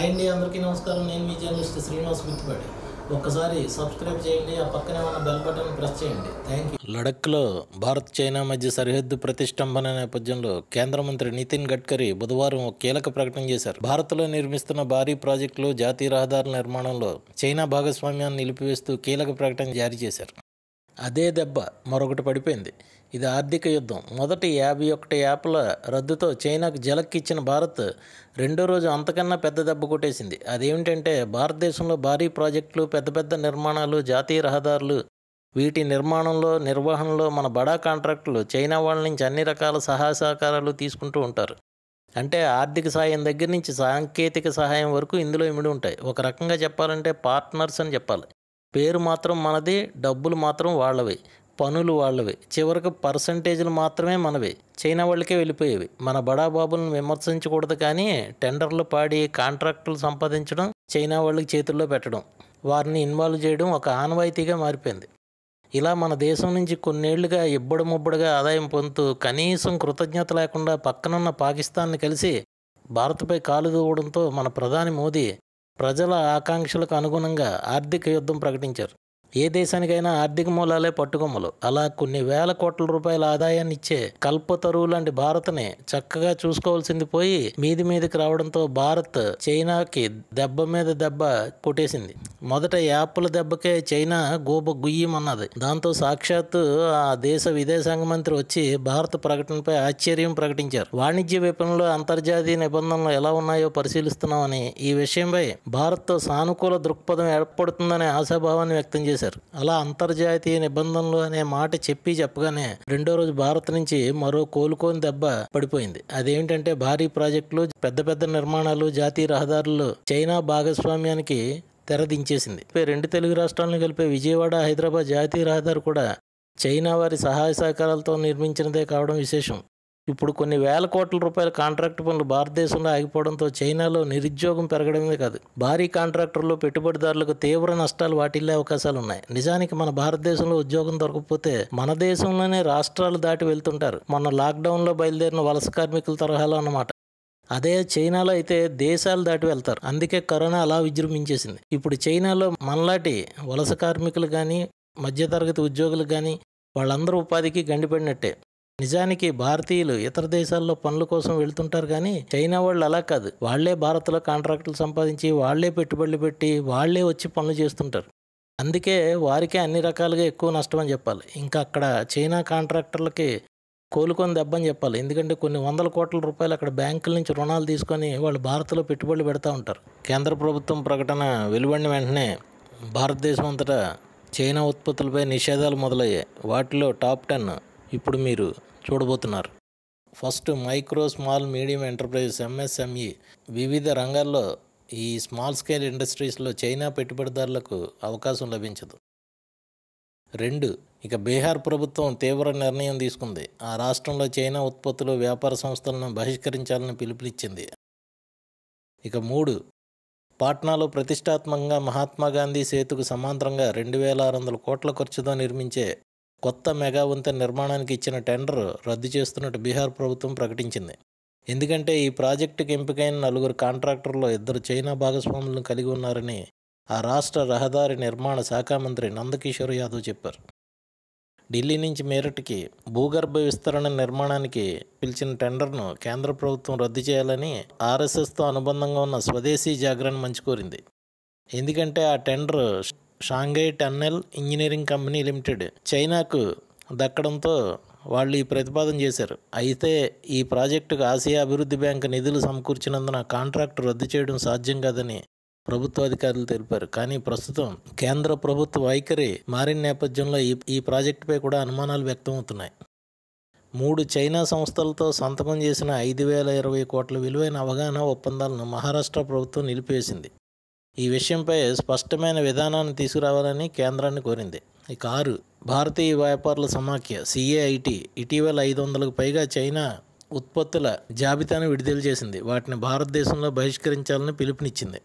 hi అండి అందరికీ నమస్కారం నేను మీ జర్నలిస్ట్ శ్రీనివాస్ మిత్తిపాటి ఒక్కసారి సబ్స్క్రైబ్ చేయండి ఆ పక్కనే ఉన్న బెల్ బటన్ ప్రెస్ చేయండి థ్యాంక్ యూ లడఖ్లో భారత్ చైనా మధ్య సరిహద్దు ప్రతిష్టంభన నేపథ్యంలో కేంద్ర మంత్రి నితిన్ గడ్కరీ బుధవారం ఒక కీలక ప్రకటన చేశారు భారత్లో నిర్మిస్తున్న భారీ ప్రాజెక్టులు జాతీయ రహదారుల నిర్మాణంలో చైనా భాగస్వామ్యాన్ని నిలిపివేస్తూ కీలక ప్రకటన జారీ చేశారు అదే దెబ్బ మరొకటి పడిపోయింది ఇది ఆర్థిక యుద్ధం మొదటి యాభై ఒకటి యాప్ల రద్దుతో చైనాకు జలక్కిచ్చిన భారత్ రెండో రోజు అంతకన్నా పెద్ద దెబ్బ కొట్టేసింది అదేమిటంటే భారతదేశంలో భారీ ప్రాజెక్టులు పెద్ద పెద్ద నిర్మాణాలు జాతీయ రహదారులు వీటి నిర్మాణంలో నిర్వహణలో మన బడా కాంట్రాక్టులు చైనా వాళ్ళ నుంచి అన్ని రకాల సహాయ సహకారాలు తీసుకుంటూ ఉంటారు అంటే ఆర్థిక సహాయం దగ్గర నుంచి సాంకేతిక సహాయం వరకు ఇందులో ఇమిడి ఉంటాయి ఒక రకంగా చెప్పాలంటే పార్ట్నర్స్ అని చెప్పాలి పేరు మాత్రం మనది డబ్బులు మాత్రం వాళ్ళవి పనులు వాళ్ళవి చివరికి పర్సంటేజీలు మాత్రమే మనవి చైనా వాళ్ళకే వెళ్ళిపోయేవి మన బడాబాబులను విమర్శించకూడదు కానీ టెండర్లు పాడి కాంట్రాక్టులు సంపాదించడం చైనా వాళ్ళకి చేతుల్లో పెట్టడం వారిని ఇన్వాల్వ్ చేయడం ఒక ఆనవాయితీగా మారిపోయింది ఇలా మన దేశం నుంచి కొన్నేళ్లుగా ఇబ్బడు ముబ్బడిగా ఆదాయం పొందుతూ కనీసం కృతజ్ఞత లేకుండా పక్కనున్న పాకిస్తాన్ని కలిసి భారత్పై కాలు దూవడంతో మన ప్రధాని మోదీ ప్రజల ఆకాంక్షలకు అనుగుణంగా ఆర్థిక యుద్ధం ప్రకటించారు ఏ దేశానికైనా ఆర్థిక మూలాలే పట్టుకొమ్మలు అలా కొన్ని వేల కోట్ల రూపాయల ఆదాయాన్ని ఇచ్చే కల్పతరువు లాంటి భారత్ని చక్కగా చూసుకోవాల్సింది పోయి మీది మీదకి రావడంతో భారత్ చైనాకి దెబ్బ మీద దెబ్బ కొట్టేసింది మొదట యాప్ల దెబ్బకే చైనా గుయ్యం గుయ్యమన్నది దాంతో సాక్షాత్తు ఆ దేశ విదేశాంగ మంత్రి వచ్చి భారత ప్రకటనపై ఆశ్చర్యం ప్రకటించారు వాణిజ్య విపణులు అంతర్జాతీయ నిబంధనలు ఎలా ఉన్నాయో పరిశీలిస్తున్నామని ఈ విషయంపై భారత్తో సానుకూల దృక్పథం ఏర్పడుతుందనే ఆశాభావాన్ని వ్యక్తం చేశారు చేశారు అలా అంతర్జాతీయ నిబంధనలు అనే మాట చెప్పి చెప్పగానే రెండో రోజు భారత్ నుంచి మరో కోలుకోని దెబ్బ పడిపోయింది అదేంటంటే భారీ ప్రాజెక్టులు పెద్ద పెద్ద నిర్మాణాలు జాతీయ రహదారులు చైనా భాగస్వామ్యానికి తెరదించేసింది రెండు తెలుగు రాష్ట్రాలను కలిపే విజయవాడ హైదరాబాద్ జాతీయ రహదారి కూడా చైనా వారి సహాయ సహకారాలతో నిర్మించినదే కావడం విశేషం ఇప్పుడు కొన్ని వేల కోట్ల రూపాయల కాంట్రాక్టు పనులు భారతదేశంలో ఆగిపోవడంతో చైనాలో నిరుద్యోగం పెరగడమే కాదు భారీ కాంట్రాక్టర్లు పెట్టుబడిదారులకు తీవ్ర నష్టాలు వాటిల్లే అవకాశాలు ఉన్నాయి నిజానికి మన భారతదేశంలో ఉద్యోగం దొరకకపోతే మన దేశంలోనే రాష్ట్రాలు దాటి వెళ్తుంటారు మొన్న లాక్డౌన్లో బయలుదేరిన వలస కార్మికుల తరహాలో అన్నమాట అదే చైనాలో అయితే దేశాలు దాటి వెళ్తారు అందుకే కరోనా అలా విజృంభించేసింది ఇప్పుడు చైనాలో మనలాంటి వలస కార్మికులు కానీ మధ్యతరగతి ఉద్యోగులు కానీ వాళ్ళందరూ ఉపాధికి గండిపడినట్టే నిజానికి భారతీయులు ఇతర దేశాల్లో పనుల కోసం వెళ్తుంటారు కానీ చైనా వాళ్ళు అలా కాదు వాళ్లే భారత్లో కాంట్రాక్టులు సంపాదించి వాళ్లే పెట్టుబడులు పెట్టి వాళ్లే వచ్చి పనులు చేస్తుంటారు అందుకే వారికే అన్ని రకాలుగా ఎక్కువ నష్టం అని చెప్పాలి ఇంకా అక్కడ చైనా కాంట్రాక్టర్లకి కోలుకొని దెబ్బని చెప్పాలి ఎందుకంటే కొన్ని వందల కోట్ల రూపాయలు అక్కడ బ్యాంకుల నుంచి రుణాలు తీసుకొని వాళ్ళు భారత్లో పెట్టుబడులు పెడతా ఉంటారు కేంద్ర ప్రభుత్వం ప్రకటన వెలువడిన వెంటనే భారతదేశం అంతటా చైనా ఉత్పత్తులపై నిషేధాలు మొదలయ్యాయి వాటిలో టాప్ టెన్ ఇప్పుడు మీరు చూడబోతున్నారు first micro small medium enterprises MSME వివిధ రంగాల్లో ఈ స్మాల్ స్కేల్ ఇండస్ట్రీస్లో చైనా పెట్టుబడిదారులకు అవకాశం లభించదు రెండు ఇక బీహార్ ప్రభుత్వం తీవ్ర నిర్ణయం తీసుకుంది ఆ రాష్ట్రంలో చైనా ఉత్పత్తులు వ్యాపార సంస్థలను బహిష్కరించాలని పిలుపునిచ్చింది ఇక మూడు పాట్నాలో ప్రతిష్టాత్మకంగా మహాత్మా గాంధీ సేతుకు సమాంతరంగా రెండు వేల ఆరు వందల కోట్ల ఖర్చుతో నిర్మించే కొత్త మెగా వంతెన నిర్మాణానికి ఇచ్చిన టెండర్ రద్దు చేస్తున్నట్టు బీహార్ ప్రభుత్వం ప్రకటించింది ఎందుకంటే ఈ ప్రాజెక్టుకి ఎంపికైన నలుగురు కాంట్రాక్టర్లో ఇద్దరు చైనా భాగస్వాములను కలిగి ఉన్నారని ఆ రాష్ట్ర రహదారి నిర్మాణ శాఖ మంత్రి నందకిషోర్ యాదవ్ చెప్పారు ఢిల్లీ నుంచి మేరట్కి భూగర్భ విస్తరణ నిర్మాణానికి పిలిచిన టెండర్ను కేంద్ర ప్రభుత్వం రద్దు చేయాలని ఆర్ఎస్ఎస్తో అనుబంధంగా ఉన్న స్వదేశీ జాగరణ్ మంచి కోరింది ఎందుకంటే ఆ tender Shanghai tunnel engineering company limited చైనాకు దక్కడంతో వాళ్ళు ఈ ప్రతిపాదన చేశారు అయితే ఈ ప్రాజెక్టుకు ఆసియా అభివృద్ధి బ్యాంక్ నిధులు సమకూర్చినందున కాంట్రాక్టు రద్దు చేయడం సాధ్యం కాదని ప్రభుత్వాధికారులు తెలిపారు కానీ ప్రస్తుతం కేంద్ర ప్రభుత్వ వైఖరి మారిన నేపథ్యంలో ఈ ఈ ప్రాజెక్టుపై కూడా అనుమానాలు వ్యక్తమవుతున్నాయి మూడు చైనా సంస్థలతో సంతకం చేసిన ఐదు వేల ఇరవై కోట్ల విలువైన అవగాహన ఒప్పందాలను మహారాష్ట్ర ప్రభుత్వం నిలిపివేసింది ఈ విషయంపై స్పష్టమైన విధానాన్ని తీసుకురావాలని కేంద్రాన్ని కోరింది ఇక ఆరు భారతీయ వ్యాపారుల సమాఖ్య సిఏఐటి ఇటీవల ఐదు వందలకు పైగా చైనా ఉత్పత్తుల జాబితాను విడుదల చేసింది వాటిని భారతదేశంలో బహిష్కరించాలని పిలుపునిచ్చింది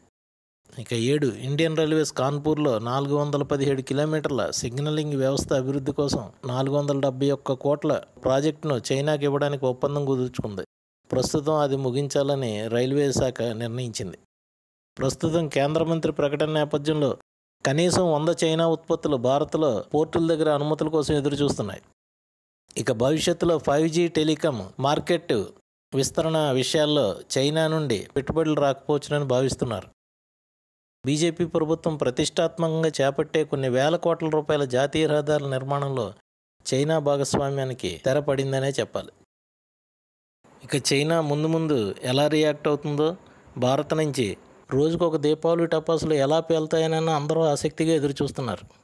ఇక ఏడు ఇండియన్ రైల్వేస్ కాన్పూర్లో నాలుగు వందల పదిహేడు కిలోమీటర్ల సిగ్నలింగ్ వ్యవస్థ అభివృద్ధి కోసం నాలుగు వందల డెబ్బై ఒక్క కోట్ల ప్రాజెక్టును చైనాకి ఇవ్వడానికి ఒప్పందం కుదుర్చుకుంది ప్రస్తుతం అది ముగించాలని రైల్వే శాఖ నిర్ణయించింది ప్రస్తుతం కేంద్ర మంత్రి ప్రకటన నేపథ్యంలో కనీసం వంద చైనా ఉత్పత్తులు భారత్లో పోర్టుల దగ్గర అనుమతుల కోసం ఎదురుచూస్తున్నాయి ఇక భవిష్యత్తులో ఫైవ్ జీ టెలికాం మార్కెట్ విస్తరణ విషయాల్లో చైనా నుండి పెట్టుబడులు రాకపోవచ్చునని భావిస్తున్నారు బీజేపీ ప్రభుత్వం ప్రతిష్టాత్మకంగా చేపట్టే కొన్ని వేల కోట్ల రూపాయల జాతీయ రహదారుల నిర్మాణంలో చైనా భాగస్వామ్యానికి తెరపడిందనే చెప్పాలి ఇక చైనా ముందు ముందు ఎలా రియాక్ట్ అవుతుందో భారత్ నుంచి రోజుకొక దీపావళి టపాసులు ఎలా పేలుతాయనని అందరూ ఆసక్తిగా ఎదురుచూస్తున్నారు